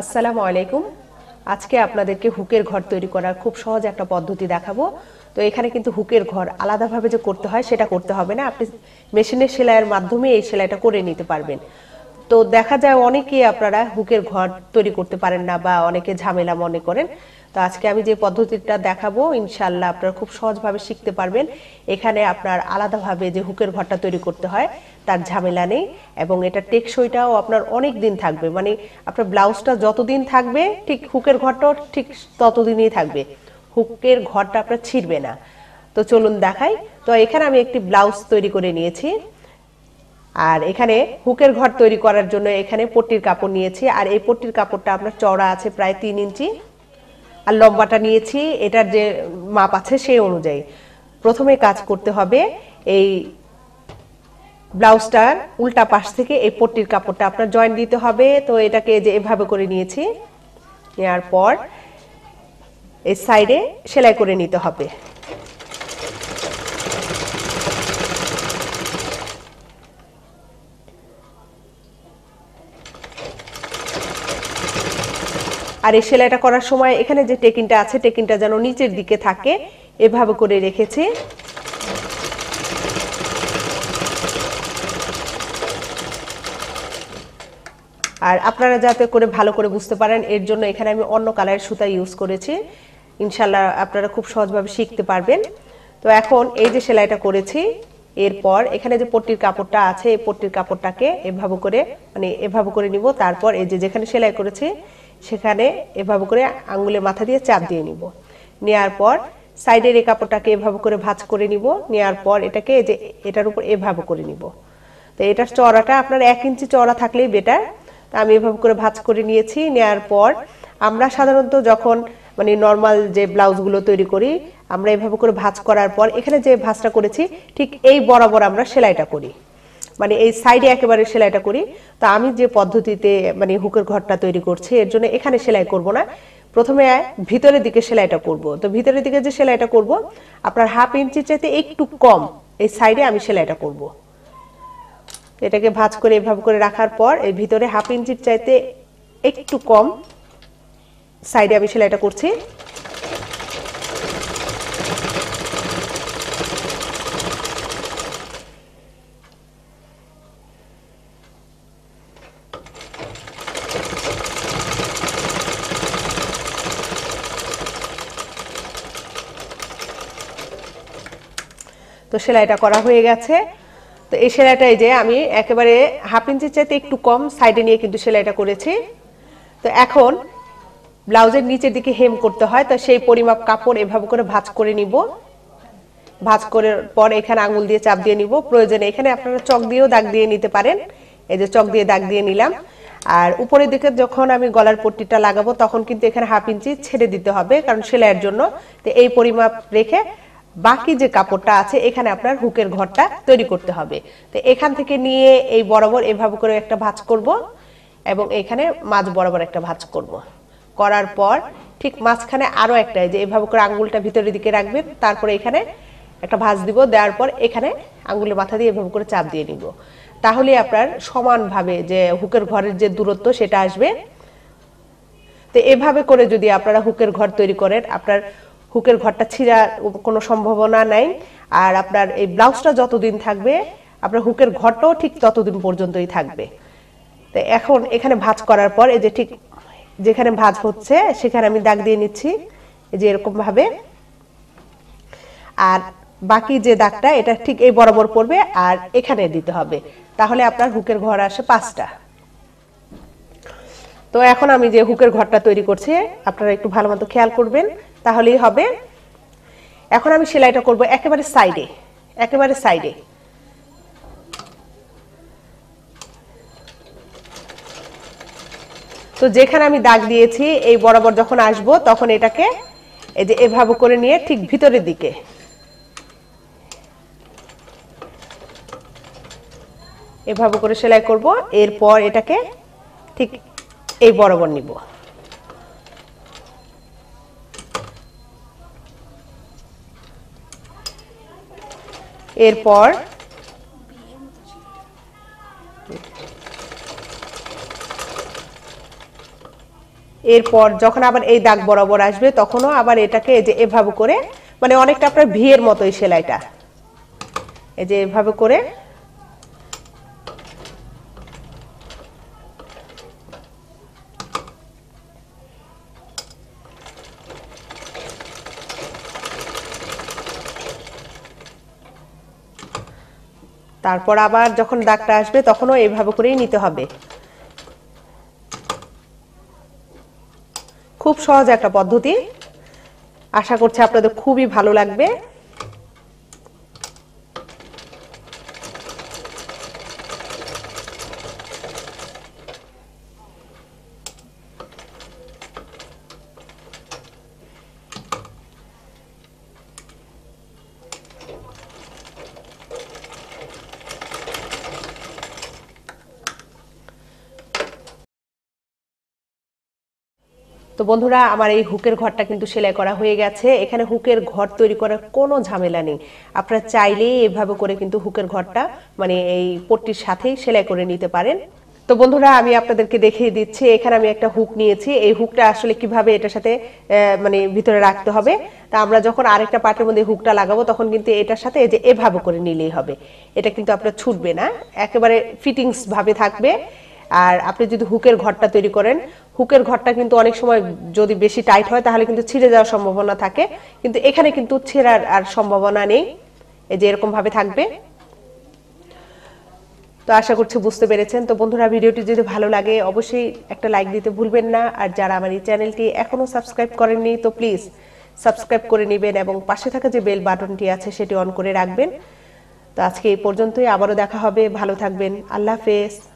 আসসালামু আলাইকুম আজকে আপনাদেরকে হুকের ঘর তৈরি করার খুব সহজ একটা পদ্ধতি দেখাবো তো এখানে কিন্তু হুকের ঘর আলাদাভাবে যে করতে হয় সেটা করতে হবে না আপনি মেশিনের সেলাইয়ের মাধ্যমে এই সেলাইটা করে নিতে পারবেন তো দেখা যায় অনেকেই আপনারা হুকের ঘর তৈরি করতে পারেন না বা অনেকে ঝামেলা মনে করেন তো আজকে আমি যে পদ্ধতিটা দেখাবো ইনশাল্লাহ আপনারা খুব সহজভাবে শিখতে পারবেন এখানে আপনার আলাদাভাবে যে হুকের ঘরটা তৈরি করতে হয় তার ঝামেলা নেই এবং এটা টেকসইটাও আপনার অনেক দিন থাকবে মানে আপনার ব্লাউজটা যতদিন থাকবে ঠিক হুকের ঘরটাও ঠিক ততদিনই থাকবে হুকের ঘরটা আপনার ছিঁড়বে না তো চলুন দেখাই তো এখানে আমি একটি ব্লাউজ তৈরি করে নিয়েছি আর এখানে হুকের ঘর তৈরি করার জন্য এখানে পট্টির কাপড় নিয়েছি আর এই পট্টির কাপড়টা আপনার চড়া আছে প্রায় তিন ইঞ্চি আর লম্বাটা নিয়েছি এটার যে মাপ আছে সেই অনুযায়ী প্রথমে কাজ করতে হবে এই ব্লাউজটার উল্টা পাশ থেকে এই পট্টির কাপড়টা আপনার জয়েন দিতে হবে তো এটাকে যে এভাবে করে নিয়েছি নেওয়ার পর এই সাইডে সেলাই করে নিতে হবে আর এই সেলাইটা করার সময় এখানে যে টেকিনটা আছে টেকিনটা যেন নিচের দিকে থাকে এভাবে করে রেখেছি আর আপনারা যাতে করে ভালো করে বুঝতে পারেন এর জন্য এখানে আমি অন্য কালারের সুতা ইউজ করেছি ইনশাল্লাহ আপনারা খুব সহজভাবে শিখতে পারবেন তো এখন এই যে সেলাইটা করেছি এরপর এখানে যে পট্টির কাপড়টা আছে এই পট্টির কাপড়টাকে এভাবে করে মানে এভাবে করে নিব তারপর এই যে যেখানে সেলাই করেছি সেখানে এভাবে করে আঙুলে মাথা দিয়ে চাপ দিয়ে নিব নেওয়ার পর সাইডের এই কাপড়টাকে এভাবে করে ভাঁজ করে নিব নেওয়ার পর এটাকে যে এটার উপর এভাবে করে নিব তো এটার চড়াটা আপনার এক ইঞ্চি চড়া থাকলেই বেটার তা আমি এভাবে করে ভাঁজ করে নিয়েছি নেওয়ার পর আমরা সাধারণত যখন মানে নর্মাল যে ব্লাউজগুলো তৈরি করি আমরা এভাবে করে ভাঁজ করার পর এখানে যে ভাঁজটা করেছি ঠিক এই বরাবর আমরা সেলাইটা করি মানে এই সাইডে একেবারে সেলাইটা করি তা আমি যে পদ্ধতিতে মানে হুকের ঘরটা তৈরি করছি এর জন্য এখানে সেলাই করব না প্রথমে ভিতরের দিকে সেলাইটা করব তো ভিতরের দিকে যে সেলাইটা করব আপনার হাফ ইঞ্চি চাইতে একটু কম এই সাইডে আমি সেলাইটা করব এটাকে ভাঁজ করে এভাবে করে রাখার পর এর ভিতরে হাফ ইঞ্চির চাইতে একটু কম সাইডে আমি সেলাইটা করছি তো সেলাইটা করা হয়ে গেছে তো এই সেলাইটাই যে আমি একেবারে হাফ ইঞ্চির চাইতে একটু কম সাইডে নিয়ে কিন্তু সেলাইটা করেছি তো এখন ব্লাউজের নিচের দিকে হেম করতে হয় তো সেই পরিমাপ কাপড় এভাবে করে ভাঁজ করে নিব ভাঁজ করার পর এখানে আঙুল দিয়ে চাপ দিয়ে নিব প্রয়োজনে এখানে আপনারা চক দিয়েও দাগ দিয়ে নিতে পারেন এই যে চক দিয়ে দাগ দিয়ে নিলাম আর উপরের দিকে যখন আমি গলার পট্টিটা লাগাবো তখন কিন্তু এখানে হাফ ইঞ্চি ছেড়ে দিতে হবে কারণ সেলাইয়ের জন্য তো এই পরিমাপ রেখে বাকি যে কাপড়টা আছে এখানে আপনার হুকের ঘরটা তৈরি করতে হবে তো এখান থেকে নিয়ে এই বরাবর এভাবে করে একটা ভাঁজ করব এবং এখানে মাছ বরাবর একটা ভাঁজ করব করার পর ঠিক মাঝখানে আরও একটা যে এভাবে করে আঙ্গুলটা ভিতরের দিকে রাখবে তারপরে এখানে একটা ভাঁজ দিব দেওয়ার পর এখানে আঙ্গুলের মাথা দিয়ে এভাবে করে চাপ দিয়ে নিব তাহলে আপনার সমানভাবে যে হুকের ঘরের যে দূরত্ব সেটা আসবে তো এভাবে করে যদি আপনারা হুকের ঘর তৈরি করেন আপনার হুকের ঘরটা ছিঁড়ার কোনো সম্ভাবনা নাই আর আপনার এই ব্লাউজটা যতদিন থাকবে আপনার হুকের ঘরটাও ঠিক ততদিন পর্যন্তই থাকবে তো এখন এখানে ভাঁজ করার পর এই যে ঠিক যেখানে ভাঁজ হচ্ছে সেখানে আমি দাগ দিয়ে নিচ্ছি এই যে এরকমভাবে আর বাকি যে দাগটা এটা ঠিক এই বরাবর পড়বে আর এখানে দিতে হবে তাহলে আপনার হুকের ঘর আসে পাঁচটা তো এখন আমি যে হুকের ঘরটা তৈরি করছি আপনারা একটু ভালো মতো খেয়াল করবেন তাহলেই হবে এখন আমি সেলাইটা করব একেবারে সাইডে একেবারে সাইডে তো যেখানে আমি দাগ দিয়েছি এই বরাবর যখন আসব তখন এটাকে এই যে এভাবে করে নিয়ে ঠিক ভিতরের দিকে এভাবে করে সেলাই করব এরপর এটাকে ঠিক এই বরাবর নিব এরপর এরপর যখন আবার এই দাগ বরাবর আসবে তখনও আবার এটাকে এই যে এভাবে করে মানে অনেকটা আপনার ভিয়ের মতোই সেলাইটা এই যে এভাবে করে তারপর আবার যখন দাগটা আসবে তখনও এইভাবে করেই নিতে হবে খুব সহজ একটা পদ্ধতি আশা করছি আপনাদের খুবই ভালো লাগবে তো বন্ধুরা আমার এই হুকের ঘরটা কিন্তু সেলাই করা হয়ে গেছে এখানে হুকের ঘর তৈরি করার কোনো ঝামেলা নেই আপনারা চাইলেই এভাবে করে কিন্তু হুকের ঘরটা মানে এই পট্টির সাথেই সেলাই করে নিতে পারেন তো বন্ধুরা আমি আপনাদেরকে দেখিয়ে দিচ্ছি এখানে আমি একটা হুক নিয়েছি এই হুকটা আসলে কিভাবে এটার সাথে মানে ভিতরে রাখতে হবে তা আমরা যখন আরেকটা পাটের মধ্যে হুকটা লাগাবো তখন কিন্তু এটার সাথে যে এভাবে করে নিলেই হবে এটা কিন্তু আপনার ছুটবে না একেবারে ফিটিংস ভাবে থাকবে আর আপনি যদি হুকের ঘরটা তৈরি করেন হুকের ঘরটা কিন্তু অনেক সময় যদি বেশি টাইট হয় তাহলে কিন্তু ছিঁড়ে যাওয়ার সম্ভাবনা থাকে কিন্তু এখানে কিন্তু ছেঁড়ার আর সম্ভাবনা নেই এই যে এরকম ভাবে থাকবে তো আশা করছি বুঝতে পেরেছেন তো বন্ধুরা ভিডিওটি যদি ভালো লাগে অবশ্যই একটা লাইক দিতে ভুলবেন না আর যারা আমার এই চ্যানেলটি এখনও সাবস্ক্রাইব করেননি তো প্লিজ সাবস্ক্রাইব করে নেবেন এবং পাশে থাকা যে বেল বাটনটি আছে সেটি অন করে রাখবেন তো আজকে এই পর্যন্তই আবারও দেখা হবে ভালো থাকবেন আল্লাহ হাফেজ